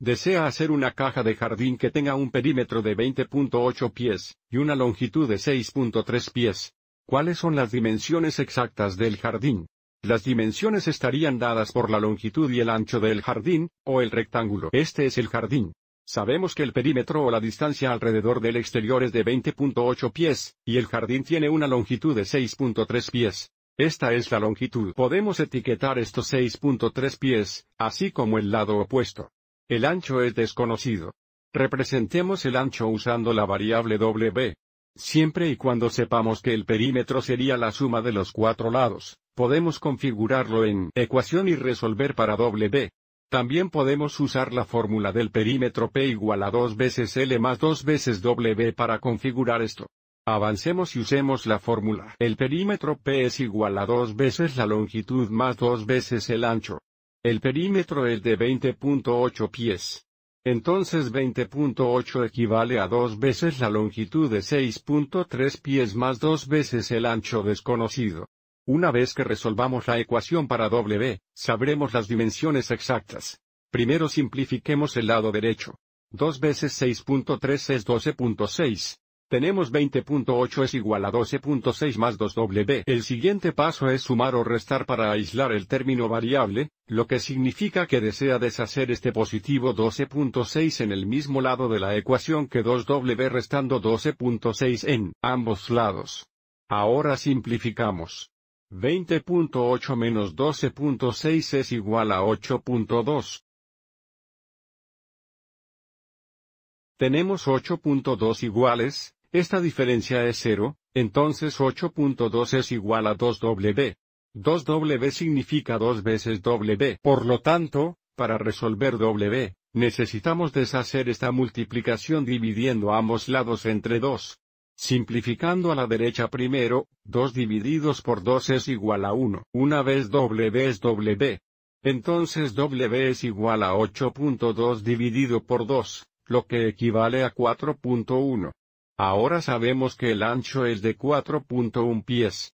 Desea hacer una caja de jardín que tenga un perímetro de 20.8 pies, y una longitud de 6.3 pies. ¿Cuáles son las dimensiones exactas del jardín? Las dimensiones estarían dadas por la longitud y el ancho del jardín, o el rectángulo. Este es el jardín. Sabemos que el perímetro o la distancia alrededor del exterior es de 20.8 pies, y el jardín tiene una longitud de 6.3 pies. Esta es la longitud. Podemos etiquetar estos 6.3 pies, así como el lado opuesto. El ancho es desconocido. Representemos el ancho usando la variable W. Siempre y cuando sepamos que el perímetro sería la suma de los cuatro lados, podemos configurarlo en ecuación y resolver para W. También podemos usar la fórmula del perímetro P igual a dos veces L más dos veces W para configurar esto. Avancemos y usemos la fórmula. El perímetro P es igual a dos veces la longitud más dos veces el ancho. El perímetro es de 20.8 pies. Entonces 20.8 equivale a dos veces la longitud de 6.3 pies más dos veces el ancho desconocido. Una vez que resolvamos la ecuación para W, sabremos las dimensiones exactas. Primero simplifiquemos el lado derecho. Dos veces 6.3 es 12.6, tenemos 20.8 es igual a 12.6 más 2W. El siguiente paso es sumar o restar para aislar el término variable, lo que significa que desea deshacer este positivo 12.6 en el mismo lado de la ecuación que 2W restando 12.6 en ambos lados. Ahora simplificamos. 20.8 menos 12.6 es igual a 8.2. Tenemos 8.2 iguales, esta diferencia es 0, entonces 8.2 es igual a 2W. 2W significa dos veces W. Por lo tanto, para resolver W, necesitamos deshacer esta multiplicación dividiendo ambos lados entre 2. Simplificando a la derecha primero, 2 divididos por 2 es igual a 1. Una vez W es W. Entonces W es igual a 8.2 dividido por 2 lo que equivale a 4.1. Ahora sabemos que el ancho es de 4.1 pies.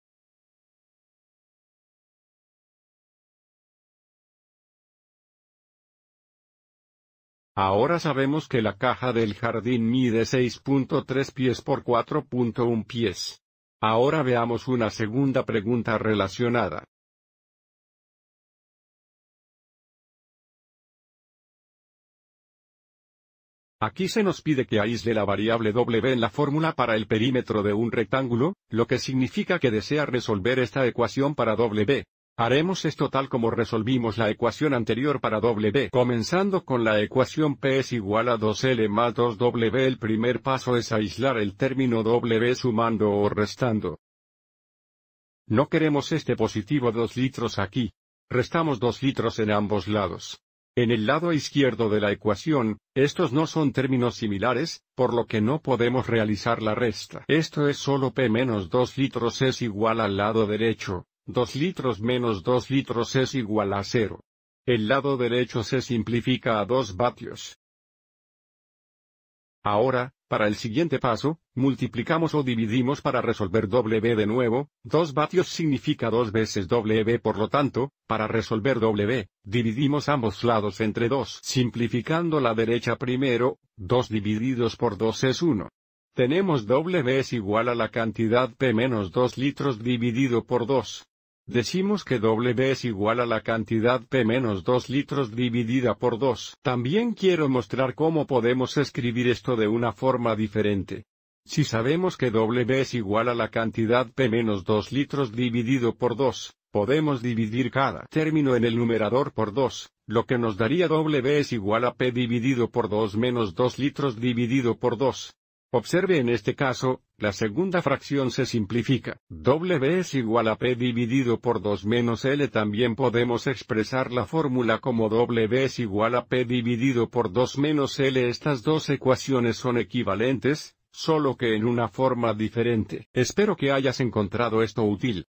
Ahora sabemos que la caja del jardín mide 6.3 pies por 4.1 pies. Ahora veamos una segunda pregunta relacionada. Aquí se nos pide que aísle la variable W en la fórmula para el perímetro de un rectángulo, lo que significa que desea resolver esta ecuación para W. Haremos esto tal como resolvimos la ecuación anterior para W. Comenzando con la ecuación P es igual a 2L más 2W el primer paso es aislar el término W sumando o restando. No queremos este positivo 2 litros aquí. Restamos 2 litros en ambos lados. En el lado izquierdo de la ecuación, estos no son términos similares, por lo que no podemos realizar la resta. Esto es solo P menos 2 litros es igual al lado derecho, 2 litros menos 2 litros es igual a 0. El lado derecho se simplifica a 2 vatios. Ahora, para el siguiente paso, multiplicamos o dividimos para resolver W de nuevo, 2 vatios significa dos veces W por lo tanto, para resolver W, dividimos ambos lados entre 2. Simplificando la derecha primero, 2 divididos por 2 es 1. Tenemos W es igual a la cantidad P menos 2 litros dividido por 2. Decimos que W es igual a la cantidad P menos 2 litros dividida por 2. También quiero mostrar cómo podemos escribir esto de una forma diferente. Si sabemos que W es igual a la cantidad P menos 2 litros dividido por 2, podemos dividir cada término en el numerador por 2, lo que nos daría W es igual a P dividido por 2 menos 2 litros dividido por 2, Observe en este caso, la segunda fracción se simplifica. W es igual a P dividido por 2 menos L. También podemos expresar la fórmula como W es igual a P dividido por 2 menos L. Estas dos ecuaciones son equivalentes, solo que en una forma diferente. Espero que hayas encontrado esto útil.